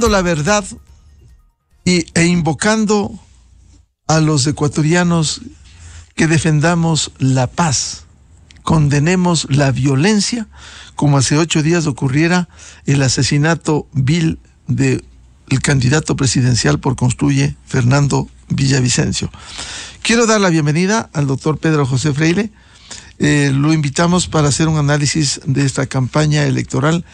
la verdad e invocando a los ecuatorianos que defendamos la paz, condenemos la violencia, como hace ocho días ocurriera el asesinato vil del el candidato presidencial por Construye, Fernando Villavicencio. Quiero dar la bienvenida al doctor Pedro José Freire. Eh, lo invitamos para hacer un análisis de esta campaña electoral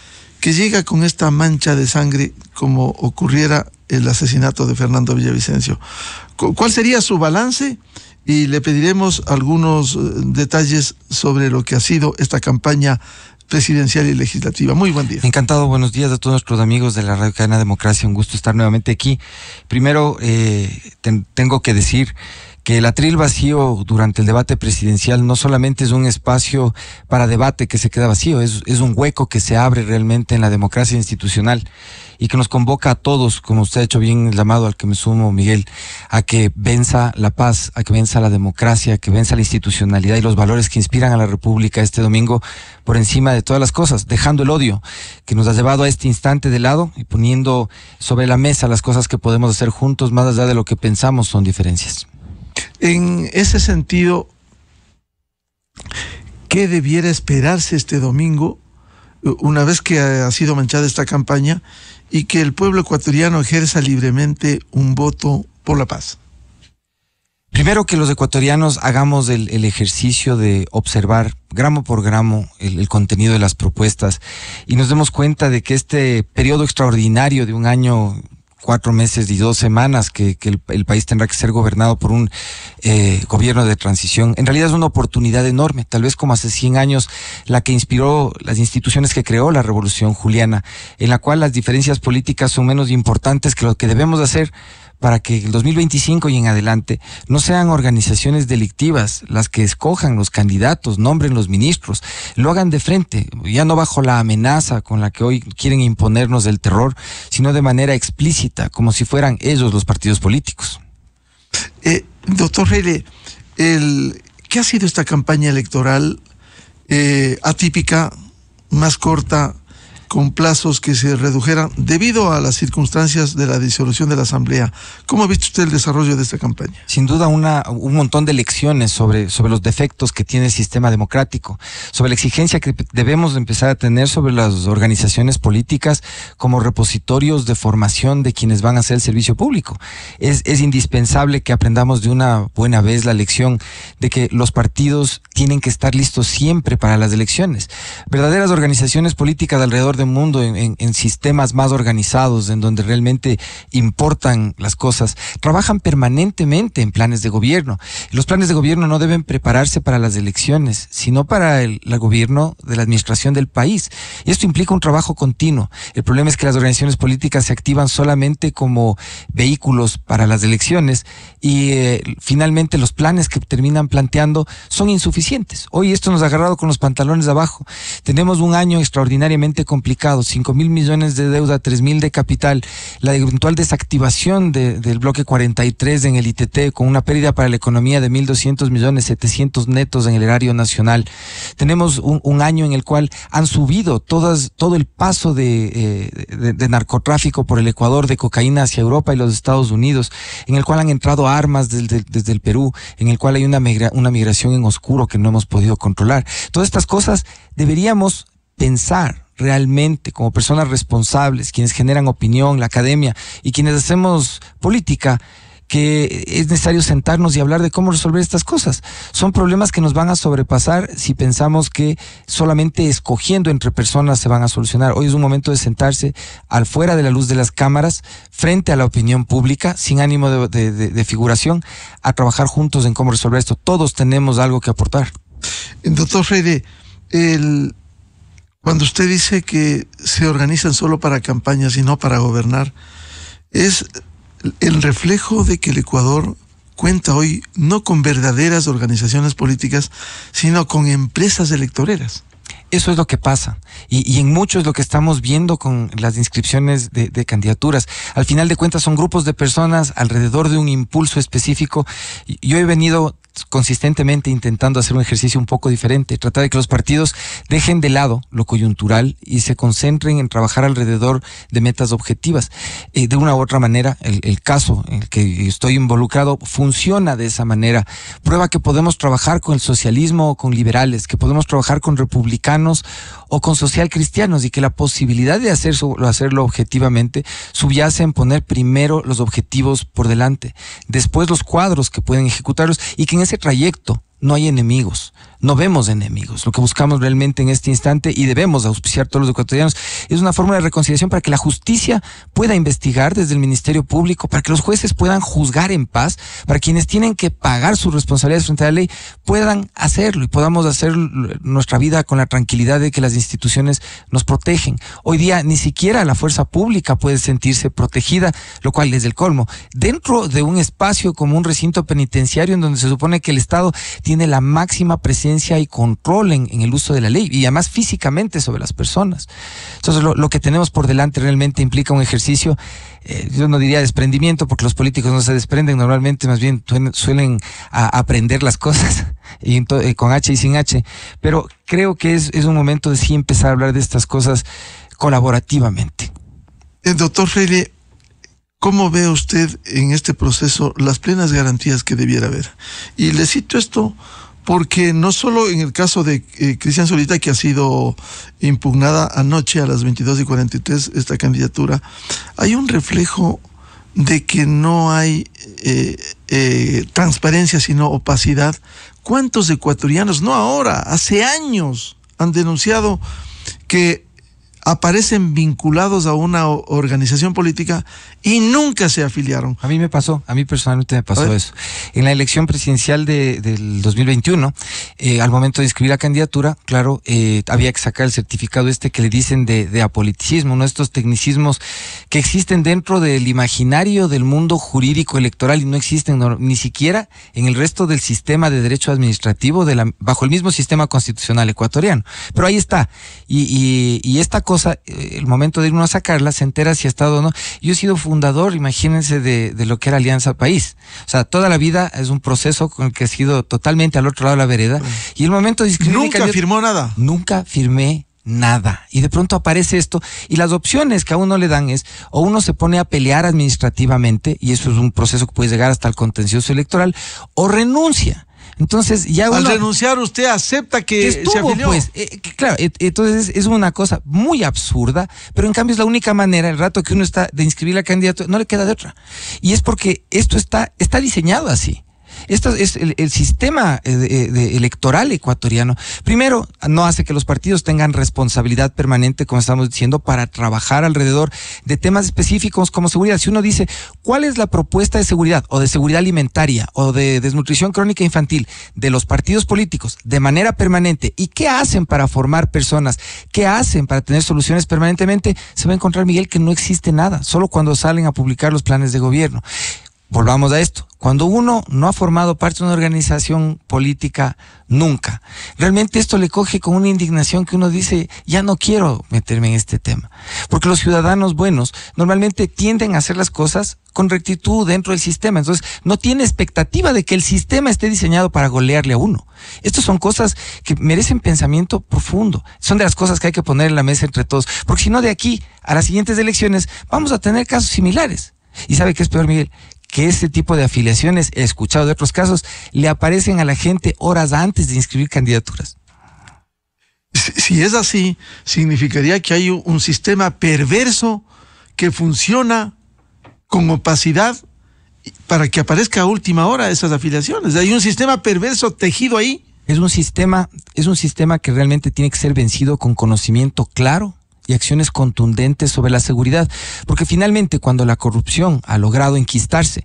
que llega con esta mancha de sangre como ocurriera el asesinato de Fernando Villavicencio. ¿Cuál sería su balance? Y le pediremos algunos eh, detalles sobre lo que ha sido esta campaña presidencial y legislativa. Muy buen día. Encantado, buenos días a todos nuestros amigos de la Radio Cadena Democracia. Un gusto estar nuevamente aquí. Primero, eh, tengo que decir que el atril vacío durante el debate presidencial no solamente es un espacio para debate que se queda vacío, es, es un hueco que se abre realmente en la democracia institucional y que nos convoca a todos, como usted ha hecho bien el llamado al que me sumo, Miguel, a que venza la paz, a que venza la democracia, a que venza la institucionalidad y los valores que inspiran a la República este domingo por encima de todas las cosas, dejando el odio que nos ha llevado a este instante de lado y poniendo sobre la mesa las cosas que podemos hacer juntos, más allá de lo que pensamos son diferencias. En ese sentido, ¿qué debiera esperarse este domingo eh, una vez que ha sido manchada esta campaña y que el pueblo ecuatoriano ejerza libremente un voto por la paz? Primero que los ecuatorianos hagamos el, ejercicio de observar gramo por gramo el, el, contenido de las propuestas y nos demos cuenta de que este periodo extraordinario de un año cuatro meses y dos semanas que, el, país tendrá que ser gobernado por un eh, gobierno de transición. En realidad es una oportunidad enorme, tal vez como hace 100 años, la que inspiró las instituciones que creó la Revolución Juliana, en la cual las diferencias políticas son menos importantes que lo que debemos hacer para que el 2025 y en adelante no sean organizaciones delictivas las que escojan los candidatos, nombren los ministros, lo hagan de frente, ya no bajo la amenaza con la que hoy quieren imponernos el terror, sino de manera explícita, como si fueran ellos los partidos políticos. Eh, doctor Reyes, el, ¿qué ha sido esta campaña electoral eh, atípica, más corta, con plazos que se redujeran debido a las circunstancias de la disolución de la Asamblea. ¿Cómo ha visto usted el desarrollo de esta campaña? Sin duda, una, un montón de lecciones sobre, sobre los defectos que tiene el sistema democrático, sobre la exigencia que debemos empezar a tener sobre las organizaciones políticas como repositorios de formación de quienes van a hacer el servicio público. Es, es indispensable que aprendamos de una buena vez la lección de que los partidos tienen que estar listos siempre para las elecciones. Verdaderas organizaciones políticas alrededor de mundo en, sistemas más organizados, en donde realmente importan las cosas, trabajan permanentemente en planes de gobierno. Los planes de gobierno no deben prepararse para las elecciones, sino para el, gobierno de la administración del país. Y esto implica un trabajo continuo. El problema es que las organizaciones políticas se activan solamente como vehículos para las elecciones y eh, finalmente los planes que terminan planteando son insuficientes. Hoy esto nos ha agarrado con los pantalones de abajo. Tenemos un año extraordinariamente complicado Cinco 5 mil millones de deuda, 3 mil de capital, la eventual desactivación del bloque 43 en el ITT con una pérdida para la economía de 1.200 millones 700 netos en el erario nacional. Tenemos un, año en el cual han subido todas, todo el paso eh, de, narcotráfico por el Ecuador, de cocaína hacia Europa y los Estados Unidos, en el cual han entrado armas desde, el Perú, en el cual hay una migración en oscuro que no hemos podido controlar. Todas estas cosas deberíamos pensar, realmente como personas responsables, quienes generan opinión, la academia y quienes hacemos política, que es necesario sentarnos y hablar de cómo resolver estas cosas. Son problemas que nos van a sobrepasar si pensamos que solamente escogiendo entre personas se van a solucionar. Hoy es un momento de sentarse al fuera de la luz de las cámaras, frente a la opinión pública, sin ánimo de, de, figuración, a trabajar juntos en cómo resolver esto. Todos tenemos algo que aportar. Doctor Freire, el, cuando usted dice que se organizan solo para campañas y no para gobernar, es el reflejo de que el Ecuador cuenta hoy no con verdaderas organizaciones políticas, sino con empresas electoreras. Eso es lo que pasa. Y, en muchos es lo que estamos viendo con las inscripciones de, candidaturas. Al final de cuentas son grupos de personas alrededor de un impulso específico. Yo he venido consistentemente intentando hacer un ejercicio un poco diferente, tratar de que los partidos dejen de lado lo coyuntural y se concentren en trabajar alrededor de metas objetivas. Eh, de una u otra manera, el, caso en el que estoy involucrado funciona de esa manera. Prueba que podemos trabajar con el socialismo o con liberales, que podemos trabajar con republicanos o con social cristianos y que la posibilidad de hacerlo, hacerlo objetivamente subyace en poner primero los objetivos por delante, después los cuadros que pueden ejecutarlos y que ese trayecto no hay enemigos, no vemos enemigos. Lo que buscamos realmente en este instante y debemos auspiciar todos los ecuatorianos es una forma de reconciliación para que la justicia pueda investigar desde el Ministerio Público, para que los jueces puedan juzgar en paz, para quienes tienen que pagar sus responsabilidades frente a la ley puedan hacerlo y podamos hacer nuestra vida con la tranquilidad de que las instituciones nos protegen. Hoy día ni siquiera la fuerza pública puede sentirse protegida, lo cual es el colmo. Dentro de un espacio como un recinto penitenciario en donde se supone que el Estado tiene la máxima presencia y control en, el uso de la ley y además físicamente sobre las personas. Entonces lo, que tenemos por delante realmente implica un ejercicio, eh, yo no diría desprendimiento porque los políticos no se desprenden normalmente, más bien suelen aprender las cosas y eh, con H y sin H, pero creo que es, es un momento de sí empezar a hablar de estas cosas colaborativamente. El eh, doctor Freire, ¿Cómo ve usted en este proceso las plenas garantías que debiera haber? Y le cito esto porque no solo en el caso de eh, Cristian Solita, que ha sido impugnada anoche a las 22 y 43 esta candidatura, hay un reflejo de que no hay eh, eh, transparencia, sino opacidad. ¿Cuántos ecuatorianos, no ahora, hace años, han denunciado que aparecen vinculados a una organización política y nunca se afiliaron. A mí me pasó, a mí personalmente me pasó eso. En la elección presidencial de, del 2021, eh, al momento de escribir la candidatura, claro, eh, había que sacar el certificado este que le dicen de, de apoliticismo, ¿no? Estos tecnicismos que existen dentro del imaginario del mundo jurídico electoral y no existen ni siquiera en el resto del sistema de derecho administrativo de la, bajo el mismo sistema constitucional ecuatoriano. Pero ahí está. Y, y, esta cosa, eh, el momento de irnos a sacarla, se entera si ha estado o no. Yo he sido fundador, imagínense, de, de lo que era Alianza País. O sea, toda la vida es un proceso con el que he sido totalmente al otro lado de la vereda. Y el momento de Nunca firmó nada. Nunca firmé nada. Y de pronto aparece esto y las opciones que a uno le dan es o uno se pone a pelear administrativamente y eso es un proceso que puede llegar hasta el contencioso electoral o renuncia. Entonces ya uno, al renunciar usted acepta que, se Pues, eh, eh, claro, entonces es una cosa muy absurda, pero en cambio es la única manera. El rato que uno está de inscribir al candidato no le queda de otra y es porque esto está está diseñado así. Esto es el, sistema eh, eh, electoral ecuatoriano. Primero, no hace que los partidos tengan responsabilidad permanente, como estamos diciendo, para trabajar alrededor de temas específicos como seguridad. Si uno dice, ¿cuál es la propuesta de seguridad o de seguridad alimentaria o de desnutrición crónica infantil de los partidos políticos de manera permanente? ¿Y qué hacen para formar personas? ¿Qué hacen para tener soluciones permanentemente? Se va a encontrar, Miguel, que no existe nada, solo cuando salen a publicar los planes de gobierno volvamos a esto, cuando uno no ha formado parte de una organización política nunca, realmente esto le coge con una indignación que uno dice, ya no quiero meterme en este tema, porque los ciudadanos buenos normalmente tienden a hacer las cosas con rectitud dentro del sistema, entonces no tiene expectativa de que el sistema esté diseñado para golearle a uno. Estas son cosas que merecen pensamiento profundo, son de las cosas que hay que poner en la mesa entre todos, porque si no de aquí a las siguientes elecciones vamos a tener casos similares. Y sabe qué es peor, Miguel, que este tipo de afiliaciones, he escuchado de otros casos, le aparecen a la gente horas antes de inscribir candidaturas. Si es así, significaría que hay un sistema perverso que funciona con opacidad para que aparezca a última hora esas afiliaciones. Hay un sistema perverso tejido ahí. Es un sistema, es un sistema que realmente tiene que ser vencido con conocimiento claro y acciones contundentes sobre la seguridad, porque finalmente cuando la corrupción ha logrado enquistarse,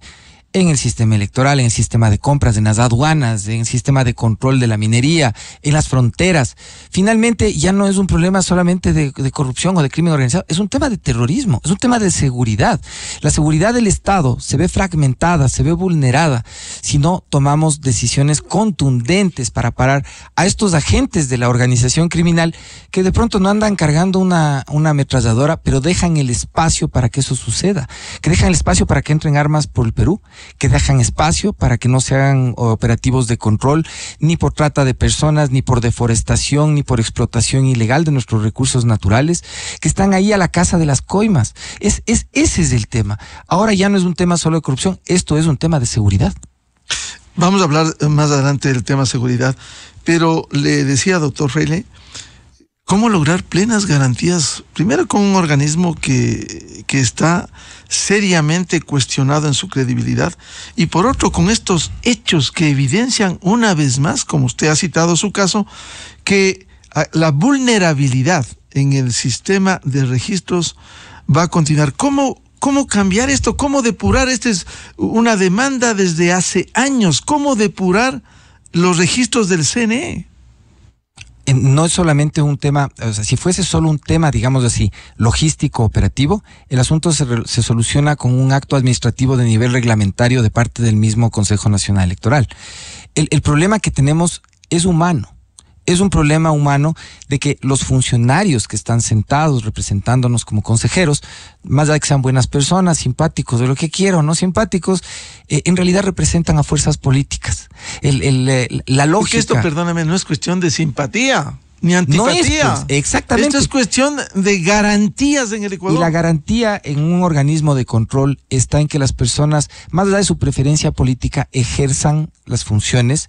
en el sistema electoral, en el sistema de compras, en las aduanas, en el sistema de control de la minería, en las fronteras. Finalmente, ya no es un problema solamente de, corrupción o de crimen organizado, es un tema de terrorismo, es un tema de seguridad. La seguridad del Estado se ve fragmentada, se ve vulnerada si no tomamos decisiones contundentes para parar a estos agentes de la organización criminal que de pronto no andan cargando una, una ametralladora, pero dejan el espacio para que eso suceda, que dejan el espacio para que entren armas por el Perú que dejan espacio para que no se hagan eh, operativos de control, ni por trata de personas, ni por deforestación, ni por explotación ilegal de nuestros recursos naturales, que están ahí a la casa de las coimas. Es, ese es el tema. Ahora ya no es un tema solo de corrupción, esto es un tema de seguridad. Vamos a hablar más adelante del tema seguridad, pero le decía, doctor Freile, ¿Cómo lograr plenas garantías? Primero con un organismo que, está seriamente cuestionado en su credibilidad y por otro con estos hechos que evidencian una vez más, como usted ha citado su caso, que ah, la vulnerabilidad en el sistema de registros va a continuar. ¿Cómo, cómo cambiar esto? ¿Cómo depurar? Esta es una demanda desde hace años. ¿Cómo depurar los registros del CNE? no es solamente un tema, o sea, si fuese solo un tema, digamos así, logístico operativo, el asunto se, soluciona con un acto administrativo de nivel reglamentario de parte del mismo Consejo Nacional Electoral. el problema que tenemos es humano es un problema humano de que los funcionarios que están sentados representándonos como consejeros, más allá de que sean buenas personas, simpáticos, de lo que quiero, no simpáticos, eh, en realidad representan a fuerzas políticas. Eh, la lógica. esto, perdóname, no es cuestión de simpatía ni antipatía. No es, pues, exactamente. Esto es cuestión de garantías en el Ecuador. Y la garantía en un organismo de control está en que las personas, más allá de su preferencia política, ejerzan las funciones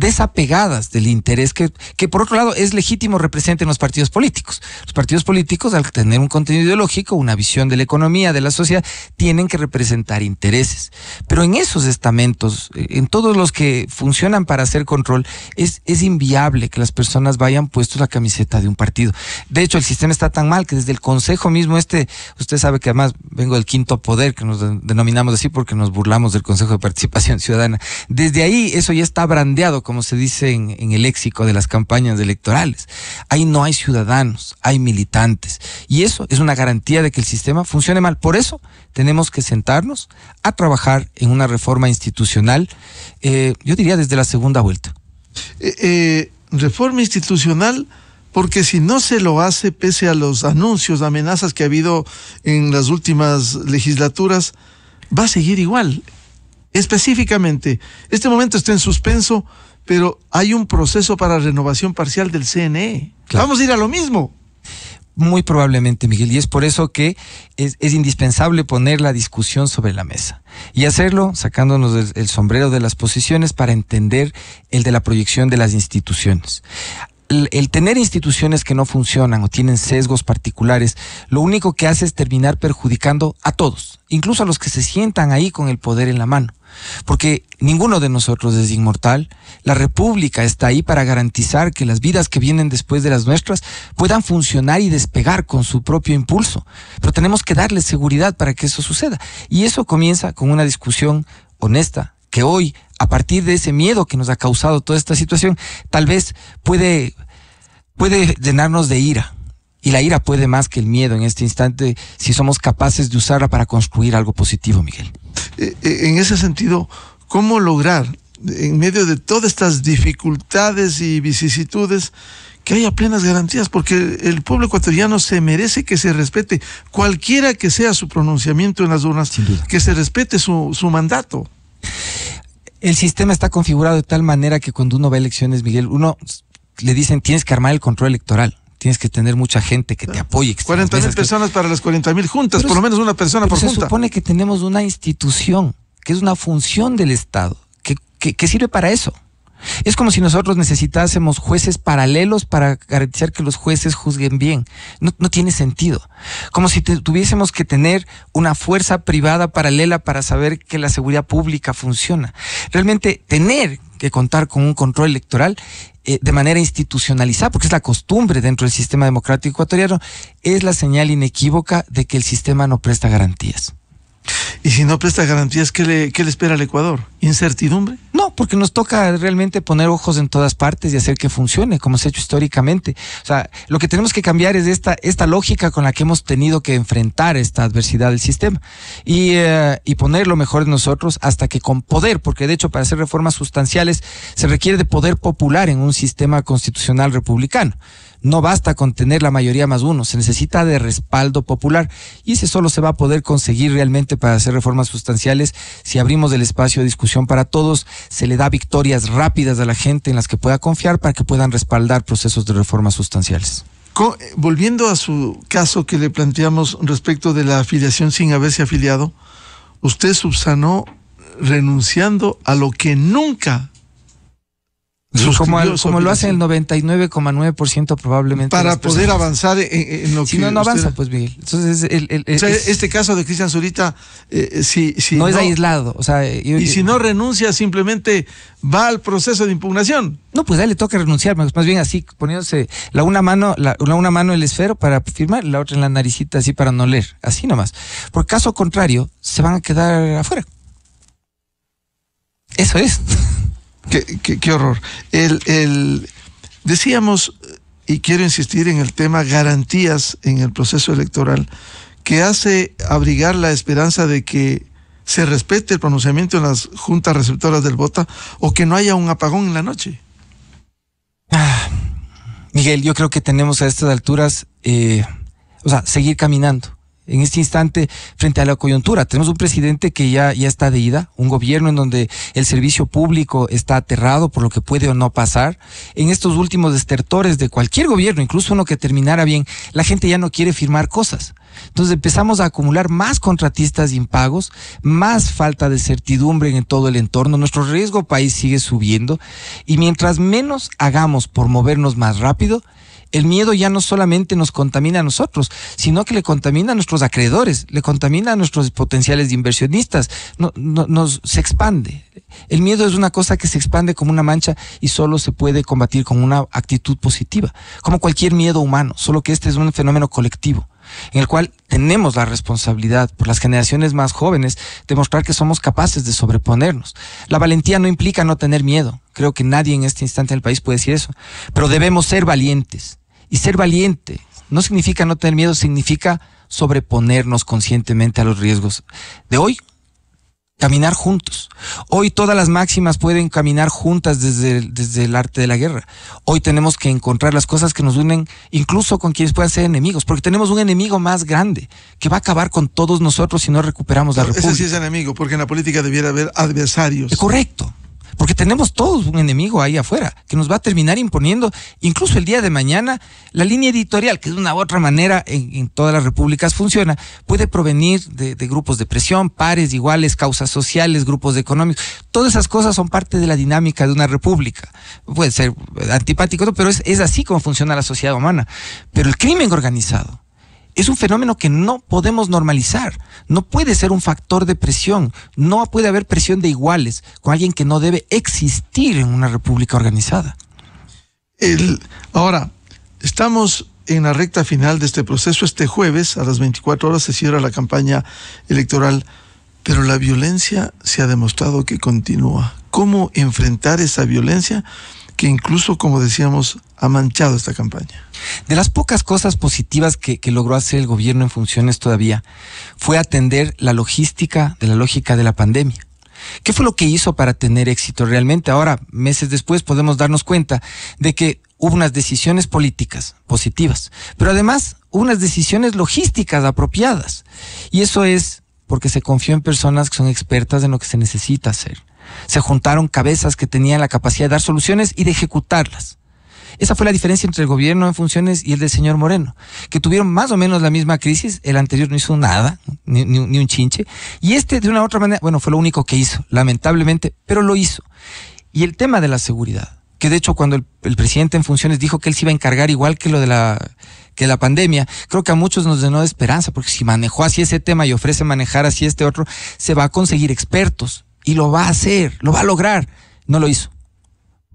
desapegadas del interés que, que, por otro lado, es legítimo representen los partidos políticos. Los partidos políticos, al tener un contenido ideológico, una visión de la economía, de la sociedad, tienen que representar intereses. Pero en esos estamentos, eh, en todos los que funcionan para hacer control, es, es inviable que las personas vayan puestos la camiseta de un partido. De hecho, el sistema está tan mal que desde el Consejo mismo, este, usted sabe que además vengo del quinto poder, que nos denominamos así porque nos burlamos del Consejo de Participación Ciudadana. Desde ahí, eso ya está brandeado como se dice en, el léxico de las campañas electorales. Ahí no hay ciudadanos, hay militantes. Y eso es una garantía de que el sistema funcione mal. Por eso tenemos que sentarnos a trabajar en una reforma institucional, eh, yo diría desde la segunda vuelta. Eh, eh, reforma institucional porque si no se lo hace, pese a los anuncios, amenazas que ha habido en las últimas legislaturas, va a seguir igual. Específicamente, este momento está en suspenso pero hay un proceso para renovación parcial del CNE. Vamos a ir a lo mismo. Muy probablemente, Miguel, y es por eso que es, indispensable poner la discusión sobre la mesa y hacerlo sacándonos el sombrero de las posiciones para entender el de la proyección de las instituciones el, tener instituciones que no funcionan o tienen sesgos particulares, lo único que hace es terminar perjudicando a todos, incluso a los que se sientan ahí con el poder en la mano. Porque ninguno de nosotros es inmortal. La República está ahí para garantizar que las vidas que vienen después de las nuestras puedan funcionar y despegar con su propio impulso. Pero tenemos que darles seguridad para que eso suceda. Y eso comienza con una discusión honesta, que hoy a partir de ese miedo que nos ha causado toda esta situación, tal vez puede, puede llenarnos de ira. Y la ira puede más que el miedo en este instante si somos capaces de usarla para construir algo positivo, Miguel. Eh, eh, en ese sentido, ¿cómo lograr, en medio de todas estas dificultades y vicisitudes, que haya plenas garantías? Porque el pueblo ecuatoriano se merece que se respete, cualquiera que sea su pronunciamiento en las urnas, que se respete su, su mandato el sistema está configurado de tal manera que cuando uno va a elecciones, Miguel, uno le dicen tienes que armar el control electoral. Tienes que tener mucha gente que te apoye. Cuarenta mil personas para las cuarenta mil juntas, por lo menos una persona por se junta. Se supone que tenemos una institución, que es una función del Estado, que, que, que sirve para eso es como si nosotros necesitásemos jueces paralelos para garantizar que los jueces juzguen bien. No, tiene sentido. Como si tuviésemos que tener una fuerza privada paralela para saber que la seguridad pública funciona. Realmente tener que contar con un control electoral eh, de manera institucionalizada, porque es la costumbre dentro del sistema democrático ecuatoriano, es la señal inequívoca de que el sistema no presta garantías. Y si no presta garantías, ¿qué le, qué le espera al Ecuador? ¿Incertidumbre? No, porque nos toca realmente poner ojos en todas partes y hacer que funcione, como se ha hecho históricamente. O sea, lo que tenemos que cambiar es esta, esta lógica con la que hemos tenido que enfrentar esta adversidad del sistema y, eh, y poner lo mejor de nosotros hasta que con poder, porque de hecho para hacer reformas sustanciales se requiere de poder popular en un sistema constitucional republicano. No basta con tener la mayoría más uno, se necesita de respaldo popular y ese solo se va a poder conseguir realmente para hacer reformas sustanciales si abrimos el espacio de discusión para todos, se le da victorias rápidas a la gente en las que pueda confiar para que puedan respaldar procesos de reformas sustanciales. Eh, volviendo a su caso que le planteamos respecto de la afiliación sin haberse afiliado, usted subsanó renunciando a lo que nunca pues como, como lo hace el 99,9% probablemente. Para poder avanzar en, lo si que. Si no, no avanza, pues Miguel. Entonces, este caso de Cristian Zurita, eh, eh, si, no, es aislado. O sea, eh, y si no renuncia, simplemente va al proceso de impugnación. No, pues Dale le toca renunciar, más bien así, poniéndose la una mano, una mano en el esfero para firmar, la otra en la naricita así para no leer, así nomás. Por caso contrario, se van a quedar afuera. Eso es. Qué, horror. El, decíamos, y quiero insistir en el tema garantías en el proceso electoral, que hace abrigar la esperanza de que se respete el pronunciamiento en las juntas receptoras del voto o que no haya un apagón en la noche. Ah, Miguel, yo creo que tenemos a estas alturas, eh, o sea, seguir caminando en este instante frente a la coyuntura. Tenemos un presidente que ya, ya está de ida, un gobierno en donde el servicio público está aterrado por lo que puede o no pasar. En estos últimos destertores de cualquier gobierno, incluso uno que terminara bien, la gente ya no quiere firmar cosas. Entonces empezamos a acumular más contratistas impagos, más falta de certidumbre en todo el entorno, nuestro riesgo país sigue subiendo y mientras menos hagamos por movernos más rápido, el miedo ya no solamente nos contamina a nosotros, sino que le contamina a nuestros acreedores, le contamina a nuestros potenciales inversionistas, no, nos se expande. El miedo es una cosa que se expande como una mancha y solo se puede combatir con una actitud positiva, como cualquier miedo humano, solo que este es un fenómeno colectivo en el cual tenemos la responsabilidad por las generaciones más jóvenes de mostrar que somos capaces de sobreponernos. La valentía no implica no tener miedo. Creo que nadie en este instante en el país puede decir eso. Pero debemos ser valientes. Y ser valiente no significa no tener miedo, significa sobreponernos conscientemente a los riesgos de hoy. Caminar juntos. Hoy todas las máximas pueden caminar juntas desde el, desde el arte de la guerra. Hoy tenemos que encontrar las cosas que nos unen incluso con quienes puedan ser enemigos, porque tenemos un enemigo más grande que va a acabar con todos nosotros si no recuperamos la república. sí es enemigo, porque en la política debiera haber adversarios. Correcto. Porque tenemos todos un enemigo ahí afuera que nos va a terminar imponiendo, incluso el día de mañana, la línea editorial, que de una u otra manera en, todas las repúblicas funciona, puede provenir de, grupos de presión, pares iguales, causas sociales, grupos económicos. Todas esas cosas son parte de la dinámica de una república. Puede ser antipático, pero es así como funciona la sociedad humana. Pero el crimen organizado es un fenómeno que no podemos normalizar. No puede ser un factor de presión. No puede haber presión de iguales con alguien que no debe existir en una república organizada. ahora, estamos en la recta final de este proceso. Este jueves a las 24 horas se cierra la campaña electoral, pero la violencia se ha demostrado que continúa. ¿Cómo enfrentar esa violencia que incluso, como decíamos, ha manchado esta campaña. De las pocas cosas positivas que, logró hacer el gobierno en funciones todavía fue atender la logística de la lógica de la pandemia. ¿Qué fue lo que hizo para tener éxito realmente? Ahora, meses después, podemos darnos cuenta de que hubo unas decisiones políticas positivas, pero además hubo unas decisiones logísticas apropiadas. Y eso es porque se confió en personas que son expertas en lo que se necesita hacer. Se juntaron cabezas que tenían la capacidad de dar soluciones y de ejecutarlas. Esa fue la diferencia entre el gobierno en funciones y el del señor Moreno, que tuvieron más o menos la misma crisis, el anterior no hizo nada, ni, un chinche, y este de una u otra manera, bueno, fue lo único que hizo, lamentablemente, pero lo hizo. Y el tema de la seguridad, que de hecho cuando el, presidente en funciones dijo que él se iba a encargar igual que lo de la la pandemia, creo que a muchos nos llenó de esperanza, porque si manejó así ese tema y ofrece manejar así este otro, se va a conseguir expertos y lo va a hacer, lo va a lograr. No lo hizo.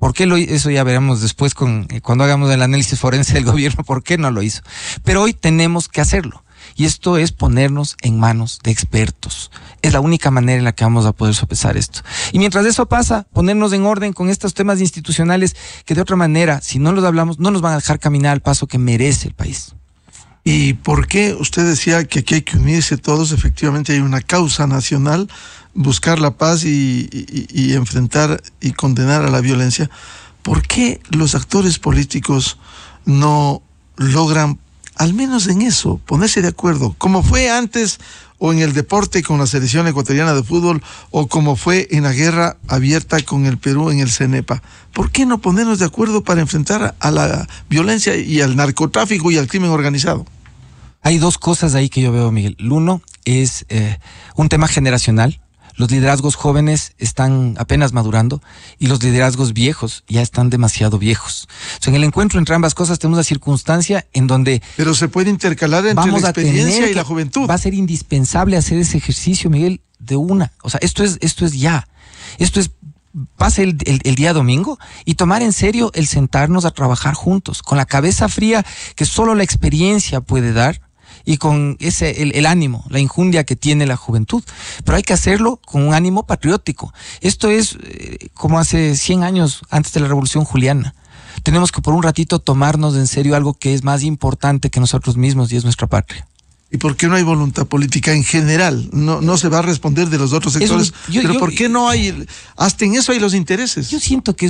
¿Por qué lo Eso ya veremos después con, eh, cuando hagamos el análisis forense del gobierno, ¿por qué no lo hizo? Pero hoy tenemos que hacerlo. Y esto es ponernos en manos de expertos. Es la única manera en la que vamos a poder sopesar esto. Y mientras eso pasa, ponernos en orden con estos temas institucionales que de otra manera, si no los hablamos, no nos van a dejar caminar al paso que merece el país. ¿Y por qué usted decía que aquí hay que unirse todos? Efectivamente hay una causa nacional, buscar la paz y, enfrentar y condenar a la violencia. ¿Por qué los actores políticos no logran al menos en eso, ponerse de acuerdo, como fue antes o en el deporte con la selección ecuatoriana de fútbol o como fue en la guerra abierta con el Perú en el CENEPA. ¿Por qué no ponernos de acuerdo para enfrentar a la violencia y al narcotráfico y al crimen organizado? Hay dos cosas ahí que yo veo, Miguel. Uno es eh, un tema generacional los liderazgos jóvenes están apenas madurando y los liderazgos viejos ya están demasiado viejos. en el encuentro entre ambas cosas tenemos la circunstancia en donde... Pero se puede intercalar entre la experiencia y la juventud. Va a ser indispensable hacer ese ejercicio, Miguel, de una. O sea, esto es, esto es ya. Esto es pase el, el, día domingo y tomar en serio el sentarnos a trabajar juntos, con la cabeza fría que solo la experiencia puede dar y con ese, el, ánimo, la injundia que tiene la juventud. Pero hay que hacerlo con un ánimo patriótico. Esto es eh, como hace 100 años antes de la Revolución Juliana. Tenemos que por un ratito tomarnos en serio algo que es más importante que nosotros mismos y es nuestra patria. ¿Y por qué no hay voluntad política en general? No, no se va a responder de los otros sectores. pero ¿por qué no hay? Hasta en eso hay los intereses. Yo siento que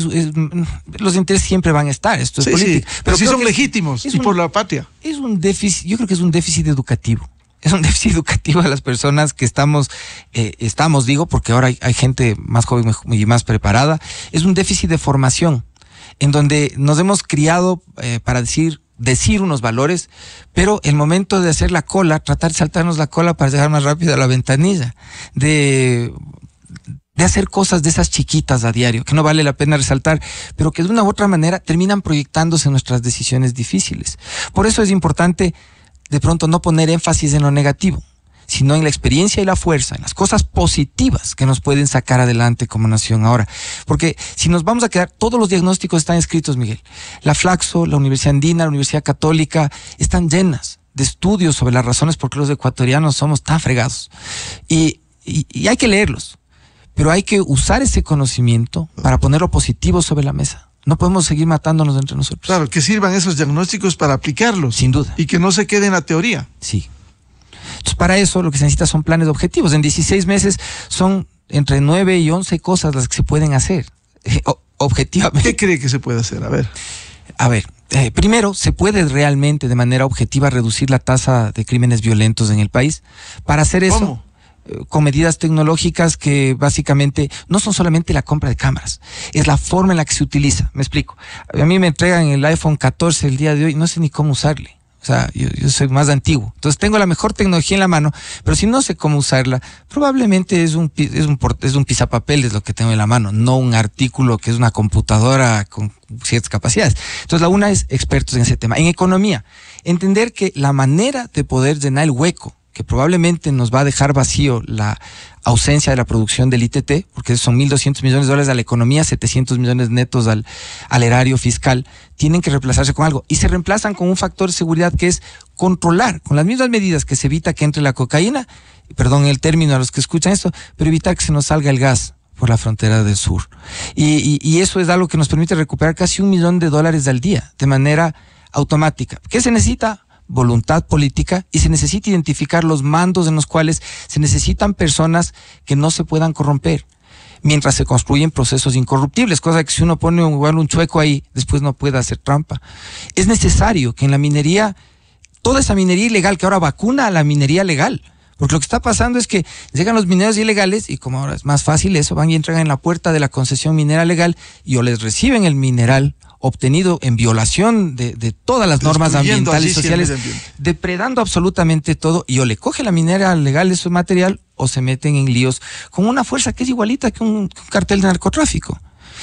los intereses siempre van a estar. Esto es política. pero, si son legítimos por la patria. Es un déficit, yo creo que es un déficit educativo. Es un déficit educativo a las personas que estamos, eh, estamos, digo, porque ahora hay, gente más joven y más preparada. Es un déficit de formación en donde nos hemos criado eh, para decir decir unos valores, pero el momento de hacer la cola, tratar de saltarnos la cola para llegar más rápido a la ventanilla, de, de hacer cosas de esas chiquitas a diario, que no vale la pena resaltar, pero que de una u otra manera terminan proyectándose en nuestras decisiones difíciles. Por eso es importante de pronto no poner énfasis en lo negativo, sino en la experiencia y la fuerza, en las cosas positivas que nos pueden sacar adelante como nación ahora. Porque si nos vamos a quedar, todos los diagnósticos están escritos, Miguel. La Flaxo, la Universidad Andina, la Universidad Católica, están llenas de estudios sobre las razones por qué los ecuatorianos somos tan fregados. Y, hay que leerlos, pero hay que usar ese conocimiento para ponerlo positivo sobre la mesa. No podemos seguir matándonos entre nosotros. Claro, que sirvan esos diagnósticos para aplicarlos. Sin duda. Y que no se quede en la teoría. Sí. Entonces, para eso lo que se necesita son planes objetivos. En 16 meses son entre 9 y 11 cosas las que se pueden hacer. Eh, objetivamente. ¿Qué cree que se puede hacer? A ver. A ver, eh, primero, ¿se puede realmente de manera objetiva reducir la tasa de crímenes violentos en el país? Para hacer eso... Eh, con medidas tecnológicas que básicamente no son solamente la compra de cámaras, es la forma en la que se utiliza. Me explico. A mí me entregan el iPhone 14 el día de hoy, no sé ni cómo usarle. O sea, yo, soy más antiguo. Entonces tengo la mejor tecnología en la mano, pero si no sé cómo usarla, probablemente es un, es un, es un lo que tengo en la mano, no un artículo que es una computadora con ciertas capacidades. Entonces la una es expertos en ese tema. En economía, entender que la manera de poder llenar el hueco que probablemente nos va a dejar vacío la ausencia de la producción del ITT, porque son 1.200 millones de dólares a la economía, 700 millones netos al, erario fiscal, tienen que reemplazarse con algo. Y se reemplazan con un factor de seguridad que es controlar, con las mismas medidas que se evita que entre la cocaína, perdón el término a los que escuchan esto, pero evitar que se nos salga el gas por la frontera del sur. Y, y eso es algo que nos permite recuperar casi un millón de dólares al día, de manera automática. ¿Qué se necesita? voluntad política y se necesita identificar los mandos en los cuales se necesitan personas que no se puedan corromper mientras se construyen procesos incorruptibles, cosa que si uno pone un, igual un chueco ahí, después no puede hacer trampa. Es necesario que en la minería, toda esa minería ilegal que ahora vacuna a la minería legal, porque lo que está pasando es que llegan los mineros ilegales y como ahora es más fácil eso, van y entran en la puerta de la concesión minera legal y o les reciben el mineral obtenido en violación de, todas las normas ambientales y sociales, depredando absolutamente todo, y o le coge la minera legal de su material o se meten en líos con una fuerza que es igualita que un, cartel de narcotráfico.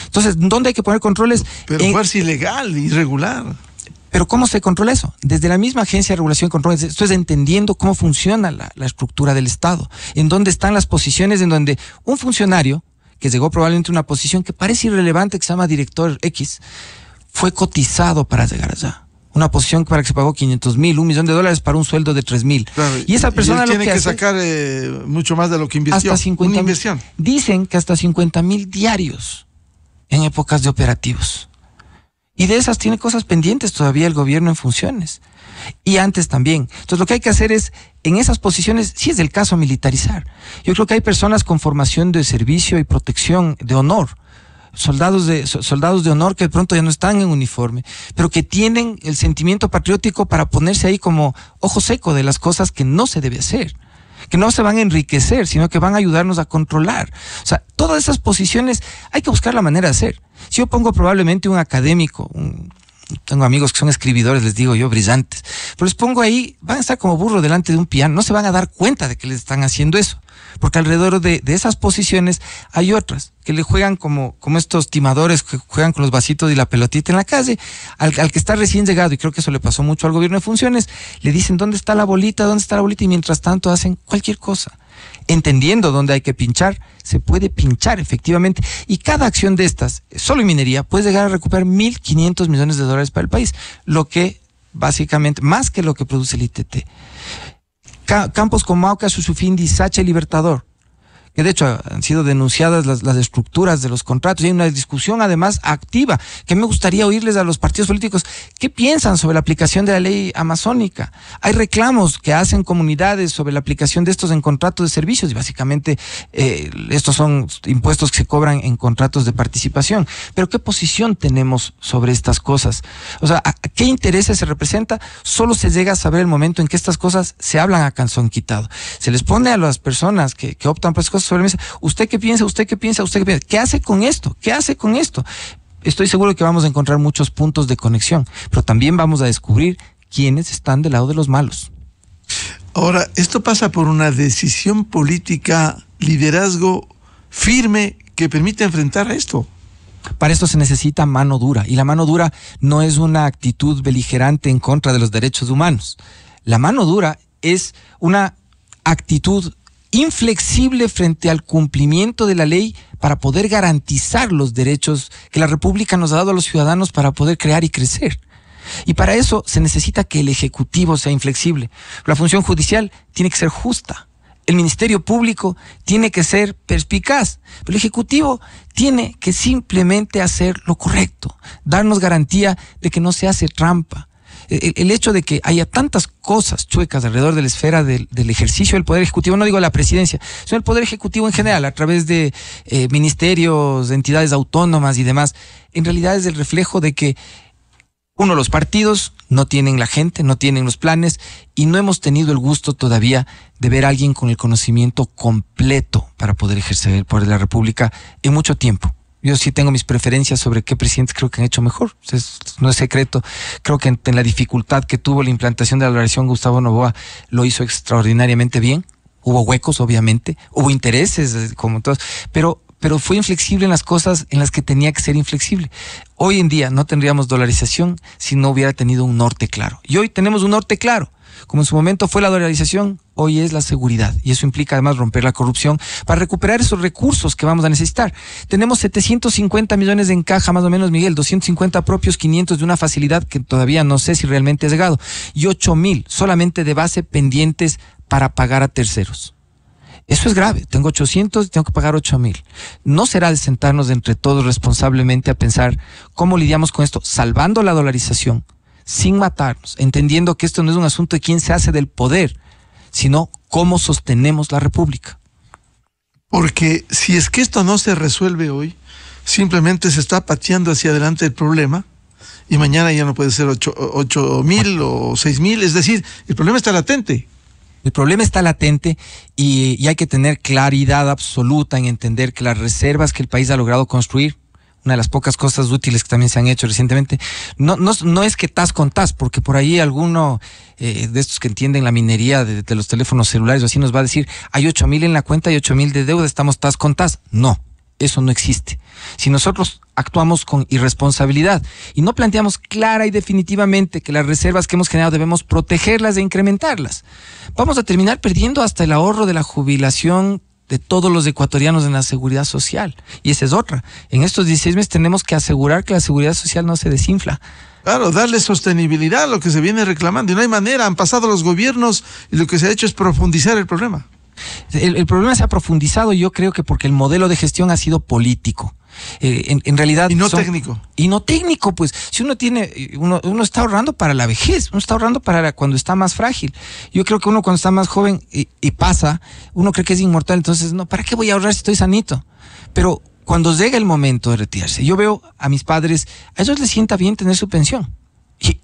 Entonces, ¿dónde hay que poner controles? Pero fuerza ilegal, irregular. Pero ¿cómo se controla eso? Desde la misma Agencia de Regulación y controles. esto es entendiendo cómo funciona la, la, estructura del Estado, en dónde están las posiciones en donde un funcionario, que llegó probablemente a una posición que parece irrelevante, que se llama director X, fue cotizado para llegar allá. Una posición para que se pagó 500 mil, un millón de dólares para un sueldo de 3 mil. y esa persona y tiene que, sacar eh, mucho más de lo que invirtió. inversión. Dicen que hasta 50 mil diarios en épocas de operativos. Y de esas tiene cosas pendientes todavía el gobierno en funciones. Y antes también. Entonces lo que hay que hacer es, en esas posiciones, si es el caso, militarizar. Yo creo que hay personas con formación de servicio y protección de honor soldados de, soldados de honor que de pronto ya no están en uniforme, pero que tienen el sentimiento patriótico para ponerse ahí como ojo seco de las cosas que no se debe hacer que no se van a enriquecer, sino que van a ayudarnos a controlar. O sea, todas esas posiciones hay que buscar la manera de hacer. Si yo pongo probablemente un académico, tengo amigos que son escribidores, les digo yo, brillantes. Pero les pongo ahí, van a estar como burro delante de un piano, no se van a dar cuenta de que les están haciendo eso porque alrededor de, esas posiciones hay otras que le juegan como, como estos timadores que juegan con los vasitos y la pelotita en la calle, al, al, que está recién llegado, y creo que eso le pasó mucho al gobierno de funciones, le dicen dónde está la bolita, dónde está la bolita, y mientras tanto hacen cualquier cosa. Entendiendo dónde hay que pinchar, se puede pinchar efectivamente. Y cada acción de estas, solo en minería, puede llegar a recuperar 1.500 millones de dólares para el país, lo que básicamente, más que lo que produce el ITT. Campos Comauca, Susufindi, Sacha Libertador que de hecho han sido denunciadas las, estructuras de los contratos. Y hay una discusión además activa, que me gustaría oírles a los partidos políticos, ¿qué piensan sobre la aplicación de la ley amazónica? Hay reclamos que hacen comunidades sobre la aplicación de estos en contratos de servicios y básicamente eh, estos son impuestos que se cobran en contratos de participación. Pero ¿qué posición tenemos sobre estas cosas? O sea, qué intereses se representa? Solo se llega a saber el momento en que estas cosas se hablan a canzón quitado. Se les pone a las personas que, que optan por estas cosas sobre la ¿Usted qué piensa? ¿Usted qué piensa? ¿Usted qué piensa? ¿Qué hace con esto? ¿Qué hace con esto? Estoy seguro que vamos a encontrar muchos puntos de conexión, pero también vamos a descubrir quiénes están del lado de los malos. Ahora, esto pasa por una decisión política, liderazgo firme que permite enfrentar a esto. Para esto se necesita mano dura, y la mano dura no es una actitud beligerante en contra de los derechos humanos. La mano dura es una actitud inflexible frente al cumplimiento de la ley para poder garantizar los derechos que la República nos ha dado a los ciudadanos para poder crear y crecer. Y para eso se necesita que el Ejecutivo sea inflexible. La función judicial tiene que ser justa. El Ministerio Público tiene que ser perspicaz. Pero el Ejecutivo tiene que simplemente hacer lo correcto, darnos garantía de que no se hace trampa, el, hecho de que haya tantas cosas chuecas alrededor de la esfera del, ejercicio del Poder Ejecutivo, no digo la presidencia, sino el Poder Ejecutivo en general, a través de eh, ministerios, entidades autónomas y demás, en realidad es el reflejo de que, uno, de los partidos no tienen la gente, no tienen los planes y no hemos tenido el gusto todavía de ver a alguien con el conocimiento completo para poder ejercer el poder de la República en mucho tiempo. Yo sí tengo mis preferencias sobre qué presidentes creo que han hecho mejor. no es secreto. Creo que en, la dificultad que tuvo la implantación de la dolarización, Gustavo Novoa lo hizo extraordinariamente bien. Hubo huecos, obviamente. Hubo intereses, eh, como todos. Pero pero fue inflexible en las cosas en las que tenía que ser inflexible. Hoy en día no tendríamos dolarización si no hubiera tenido un norte claro. Y hoy tenemos un norte claro. Como en su momento fue la dolarización, hoy es la seguridad. Y eso implica además romper la corrupción para recuperar esos recursos que vamos a necesitar. Tenemos 750 millones en caja, más o menos, Miguel, 250 propios, 500 de una facilidad que todavía no sé si realmente es llegado, y 8 mil solamente de base pendientes para pagar a terceros. Eso es grave. Tengo 800 y tengo que pagar 8 mil. No será de sentarnos entre todos responsablemente a pensar cómo lidiamos con esto, salvando la dolarización, sin matarnos, entendiendo que esto no es un asunto de quién se hace del poder, sino cómo sostenemos la República. Porque si es que esto no se resuelve hoy, simplemente se está pateando hacia adelante el problema y mañana ya no puede ser 8, mil o seis mil. Es decir, el problema está latente. El problema está latente y hay que tener claridad absoluta en entender que las reservas que el país ha logrado construir una de las pocas cosas útiles que también se han hecho recientemente. No, no, es que tas con tas, porque por ahí alguno eh, de estos que entienden la minería de, los teléfonos celulares o así nos va a decir, hay ocho mil en la cuenta y 8 mil de deuda, estamos tas con tas. No, eso no existe. Si nosotros actuamos con irresponsabilidad y no planteamos clara y definitivamente que las reservas que hemos generado debemos protegerlas e incrementarlas, vamos a terminar perdiendo hasta el ahorro de la jubilación de todos los ecuatorianos en la seguridad social. Y esa es otra. En estos 16 meses tenemos que asegurar que la seguridad social no se desinfla. Claro, darle sostenibilidad a lo que se viene reclamando. Y no hay manera, han pasado los gobiernos y lo que se ha hecho es profundizar el problema. El, el, problema se ha profundizado, yo creo que porque el modelo de gestión ha sido político. Eh, en, realidad... Y no técnico. Y no técnico, pues si uno tiene, eh, uno, está ahorrando para la vejez, uno está ahorrando para cuando está más frágil. Yo creo que uno cuando está más joven y, pasa, uno cree que es inmortal, entonces, no, ¿para qué voy a ahorrar si estoy sanito? Pero cuando llega el momento de retirarse, yo veo a mis padres, a ellos les sienta bien tener su pensión.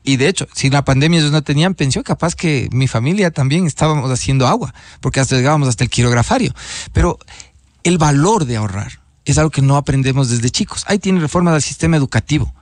Y, de hecho, si la pandemia ellos no tenían pensión, capaz que mi familia también estábamos haciendo agua, porque hasta llegábamos hasta el quirografario. Pero el valor de ahorrar, es algo que no aprendemos desde chicos. Ahí tiene reforma del sistema educativo.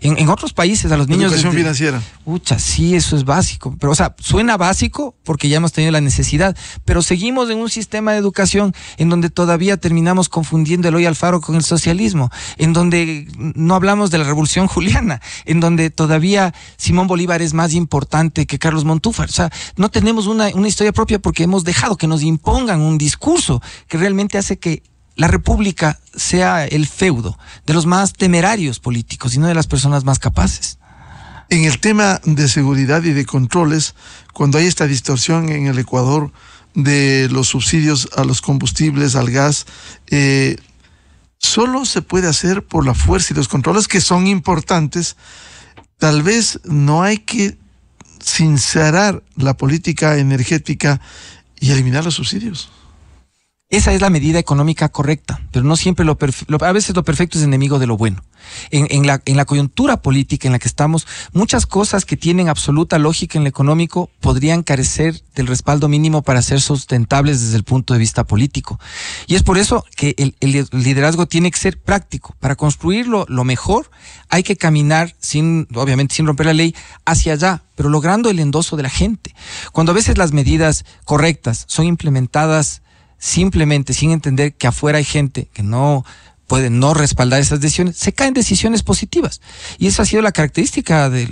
En, otros países a los niños... Educación financiera. Ucha, sí, eso es básico. Pero, o sea, suena básico porque ya hemos tenido la necesidad, pero seguimos en un sistema de educación en donde todavía terminamos confundiendo el hoy Alfaro con el socialismo, en donde no hablamos de la revolución juliana, en donde todavía Simón Bolívar es más importante que Carlos Montúfar. O sea, no tenemos una, una historia propia porque hemos dejado que nos impongan un discurso que realmente hace que la República sea el feudo de los más temerarios políticos y no de las personas más capaces. En el tema de seguridad y de controles, cuando hay esta distorsión en el Ecuador de los subsidios a los combustibles, al gas, eh, solo se puede hacer por la fuerza y los controles que son importantes. Tal vez no hay que sincerar la política energética y eliminar los subsidios. Esa es la medida económica correcta, pero no siempre lo, a veces lo perfecto es enemigo de lo bueno. En, en, la, en la coyuntura política en la que estamos, muchas cosas que tienen absoluta lógica en lo económico podrían carecer del respaldo mínimo para ser sustentables desde el punto de vista político. Y es por eso que el, el liderazgo tiene que ser práctico. Para construirlo lo mejor, hay que caminar sin, obviamente, sin romper la ley, hacia allá, pero logrando el endoso de la gente. Cuando a veces las medidas correctas son implementadas simplemente sin entender que afuera hay gente que no puede no respaldar esas decisiones, se caen decisiones positivas. Y esa ha sido la característica de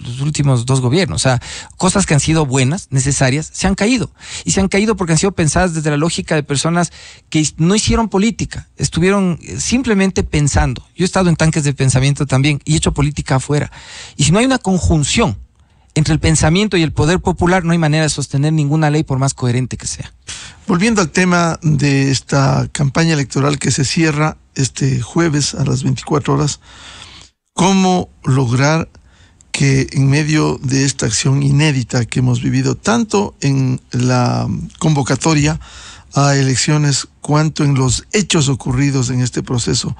los últimos dos gobiernos. O sea, cosas que han sido buenas, necesarias, se han caído. Y se han caído porque han sido pensadas desde la lógica de personas que no hicieron política, estuvieron eh, simplemente pensando. Yo he estado en tanques de pensamiento también y he hecho política afuera. Y si no hay una conjunción entre el pensamiento y el poder popular no hay manera de sostener ninguna ley por más coherente que sea. Volviendo al tema de esta campaña electoral que se cierra este jueves a las 24 horas, ¿cómo lograr que en medio de esta acción inédita que hemos vivido tanto en la convocatoria a elecciones cuanto en los hechos ocurridos en este proceso,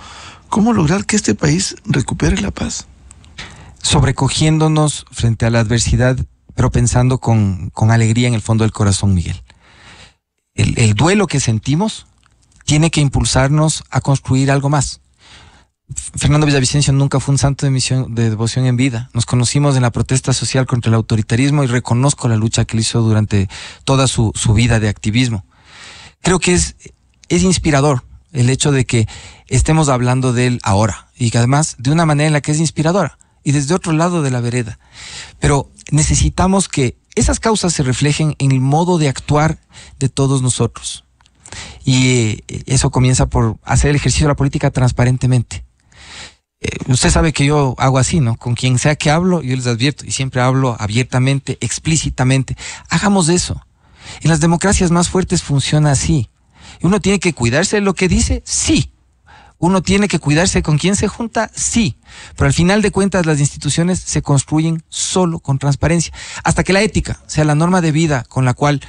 ¿cómo lograr que este país recupere la paz? sobrecogiéndonos frente a la adversidad, pero pensando con, con alegría en el fondo del corazón, Miguel. El, duelo que sentimos tiene que impulsarnos a construir algo más. Fernando Villavicencio nunca fue un santo de, misión, de devoción en vida. Nos conocimos en la protesta social contra el autoritarismo y reconozco la lucha que hizo durante toda su, su vida de activismo. Creo que es, es inspirador el hecho de que estemos hablando de él ahora y que además de una manera en la que es inspiradora y desde otro lado de la vereda. Pero necesitamos que esas causas se reflejen en el modo de actuar de todos nosotros. Y eh, eso comienza por hacer el ejercicio de la política transparentemente. Eh, usted sabe que yo hago así, ¿no? Con quien sea que hablo, yo les advierto, y siempre hablo abiertamente, explícitamente. Hagamos eso. En las democracias más fuertes funciona así. ¿Uno tiene que cuidarse de lo que dice? Sí uno tiene que cuidarse con quién se junta, sí, pero al final de cuentas las instituciones se construyen solo con transparencia. Hasta que la ética sea la norma de vida con la cual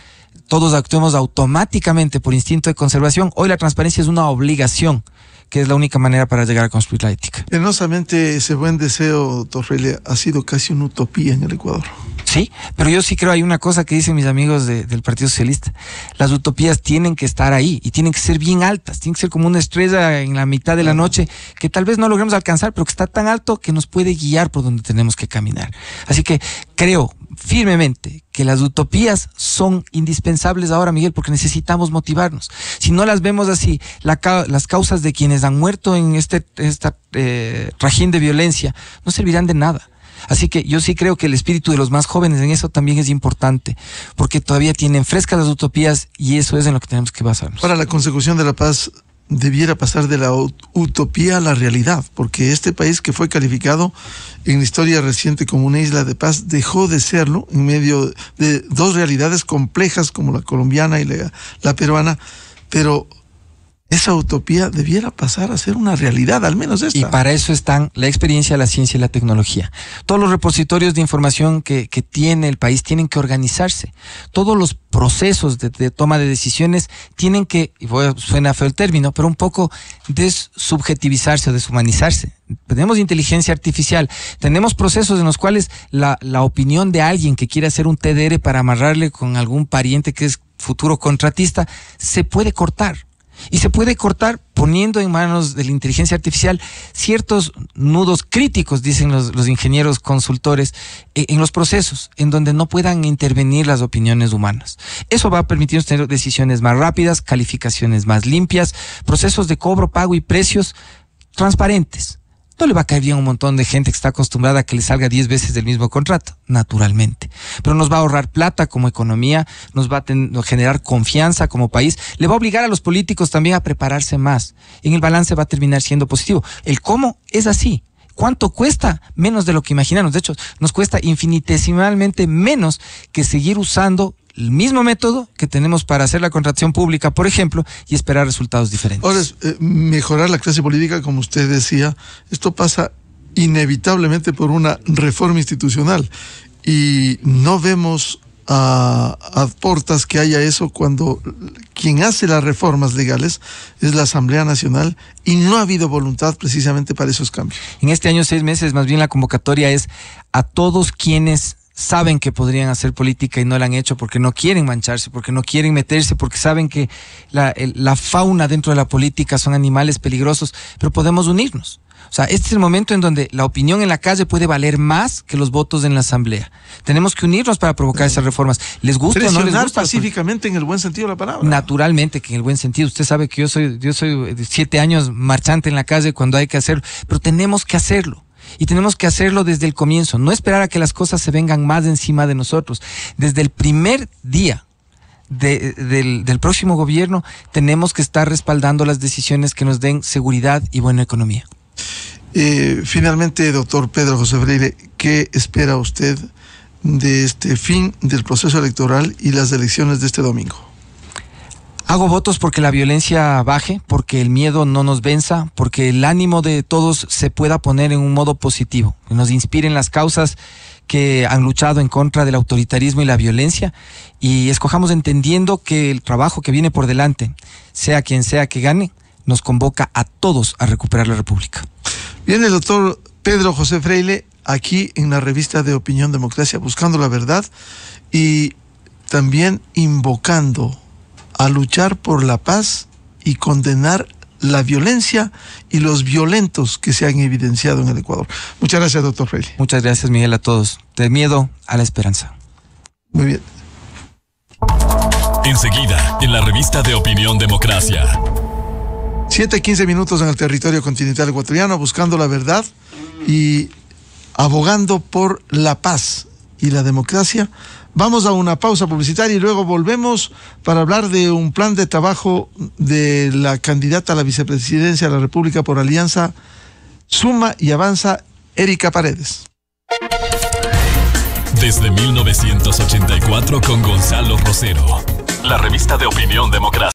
todos actuemos automáticamente por instinto de conservación, hoy la transparencia es una obligación que es la única manera para llegar a construir la ética. Penosamente, ese buen deseo, Torrelia, ha sido casi una utopía en el Ecuador. Sí, pero yo sí creo, hay una cosa que dicen mis amigos del Partido Socialista, las utopías tienen que estar ahí y tienen que ser bien altas, tienen que ser como una estrella en la mitad de la noche que tal vez no logremos alcanzar, pero que está tan alto que nos puede guiar por donde tenemos que caminar. Así que creo firmemente que las utopías son indispensables ahora, Miguel, porque necesitamos motivarnos. Si no las vemos así, las causas de quienes han muerto en este esta, eh, de violencia no servirán de nada. Así que yo sí creo que el espíritu de los más jóvenes en eso también es importante, porque todavía tienen frescas las utopías y eso es en lo que tenemos que basarnos. Para la consecución de la paz debiera pasar de la utopía a la realidad, porque este país que fue calificado en la historia reciente como una isla de paz dejó de serlo en medio de dos realidades complejas como la colombiana y la, la peruana, pero esa utopía debiera pasar a ser una realidad, al menos esta. Y para eso están la experiencia, la ciencia y la tecnología. Todos los repositorios de información que, tiene el país tienen que organizarse. Todos los procesos de, toma de decisiones tienen que, y suena feo el término, pero un poco desubjetivizarse o deshumanizarse. Tenemos inteligencia artificial, tenemos procesos en los cuales la, la opinión de alguien que quiere hacer un TDR para amarrarle con algún pariente que es futuro contratista, se puede cortar y se puede cortar poniendo en manos de la inteligencia artificial ciertos nudos críticos, dicen los, ingenieros consultores, eh, en los procesos, en donde no puedan intervenir las opiniones humanas. Eso va a permitirnos tener decisiones más rápidas, calificaciones más limpias, procesos de cobro, pago y precios transparentes no le va a caer bien a un montón de gente que está acostumbrada a que le salga 10 veces del mismo contrato, naturalmente. Pero nos va a ahorrar plata como economía, nos va a generar confianza como país, le va a obligar a los políticos también a prepararse más. En el balance va a terminar siendo positivo. El cómo es así. ¿Cuánto cuesta? Menos de lo que imaginamos. De hecho, nos cuesta infinitesimalmente menos que seguir usando el mismo método que tenemos para hacer la contratación pública, por ejemplo, y esperar resultados diferentes. Ahora, eh, mejorar la clase política, como usted decía, esto pasa inevitablemente por una reforma institucional y no vemos a, a, portas que haya eso cuando quien hace las reformas legales es la Asamblea Nacional y no ha habido voluntad precisamente para esos cambios. En este año, seis meses, más bien la convocatoria es a todos quienes saben que podrían hacer política y no la han hecho porque no quieren mancharse, porque no quieren meterse, porque saben que la, la fauna dentro de la política son animales peligrosos, pero podemos unirnos. O sea, este es el momento en donde la opinión en la calle puede valer más que los votos en la asamblea. Tenemos que unirnos para provocar esas reformas. ¿Les gusta o no les gusta? pacíficamente en el buen sentido de la palabra. Naturalmente que en el buen sentido. Usted sabe que yo soy, yo soy siete años marchante en la calle cuando hay que hacerlo, pero tenemos que hacerlo. Y tenemos que hacerlo desde el comienzo, no esperar a que las cosas se vengan más encima de nosotros. Desde el primer día del, próximo gobierno tenemos que estar respaldando las decisiones que nos den seguridad y buena economía. Eh, finalmente, doctor Pedro José Freire, ¿qué espera usted de este fin del proceso electoral y las elecciones de este domingo? Hago votos porque la violencia baje, porque el miedo no nos venza, porque el ánimo de todos se pueda poner en un modo positivo, que nos inspiren las causas que han luchado en contra del autoritarismo y la violencia y escojamos entendiendo que el trabajo que viene por delante, sea quien sea que gane, nos convoca a todos a recuperar la República. Viene el doctor Pedro José Freile aquí en la revista de Opinión Democracia buscando la verdad y también invocando a luchar por la paz y condenar la violencia y los violentos que se han evidenciado en el Ecuador. Muchas gracias, doctor Freire. Muchas gracias, Miguel, a todos. De miedo a la esperanza. Muy bien. Enseguida, en la revista de Opinión Democracia. 7, 15 minutos en el territorio continental ecuatoriano, buscando la verdad y abogando por la paz y la democracia Vamos a una pausa publicitaria y luego volvemos para hablar de un plan de trabajo de la candidata a la vicepresidencia de la República por Alianza Suma y Avanza, Erika Paredes. Desde 1984 con Gonzalo Rosero, la revista de opinión democrática.